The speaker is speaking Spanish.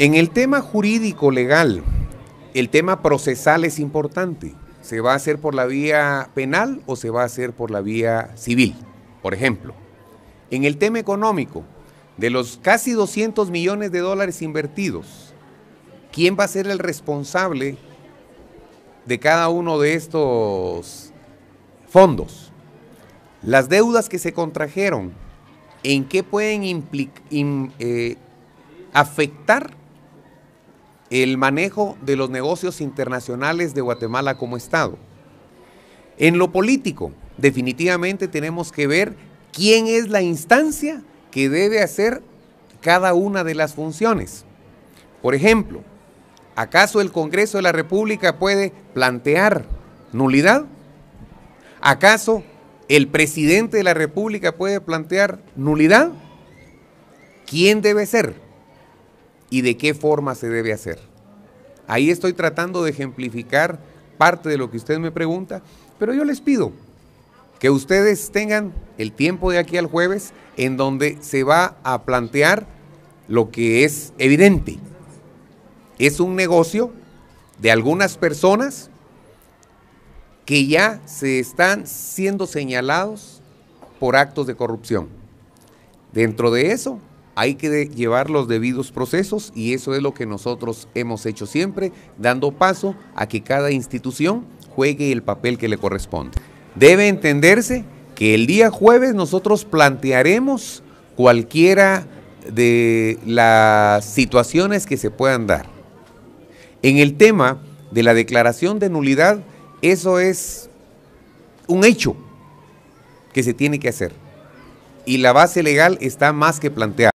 En el tema jurídico legal, el tema procesal es importante. ¿Se va a hacer por la vía penal o se va a hacer por la vía civil? Por ejemplo, en el tema económico, de los casi 200 millones de dólares invertidos, ¿quién va a ser el responsable de cada uno de estos fondos? Las deudas que se contrajeron, ¿en qué pueden eh, afectar el manejo de los negocios internacionales de Guatemala como Estado. En lo político, definitivamente tenemos que ver quién es la instancia que debe hacer cada una de las funciones. Por ejemplo, ¿acaso el Congreso de la República puede plantear nulidad? ¿Acaso el presidente de la República puede plantear nulidad? ¿Quién debe ser? y de qué forma se debe hacer. Ahí estoy tratando de ejemplificar parte de lo que usted me pregunta, pero yo les pido que ustedes tengan el tiempo de aquí al jueves en donde se va a plantear lo que es evidente. Es un negocio de algunas personas que ya se están siendo señalados por actos de corrupción. Dentro de eso hay que llevar los debidos procesos y eso es lo que nosotros hemos hecho siempre, dando paso a que cada institución juegue el papel que le corresponde. Debe entenderse que el día jueves nosotros plantearemos cualquiera de las situaciones que se puedan dar. En el tema de la declaración de nulidad, eso es un hecho que se tiene que hacer. Y la base legal está más que planteada.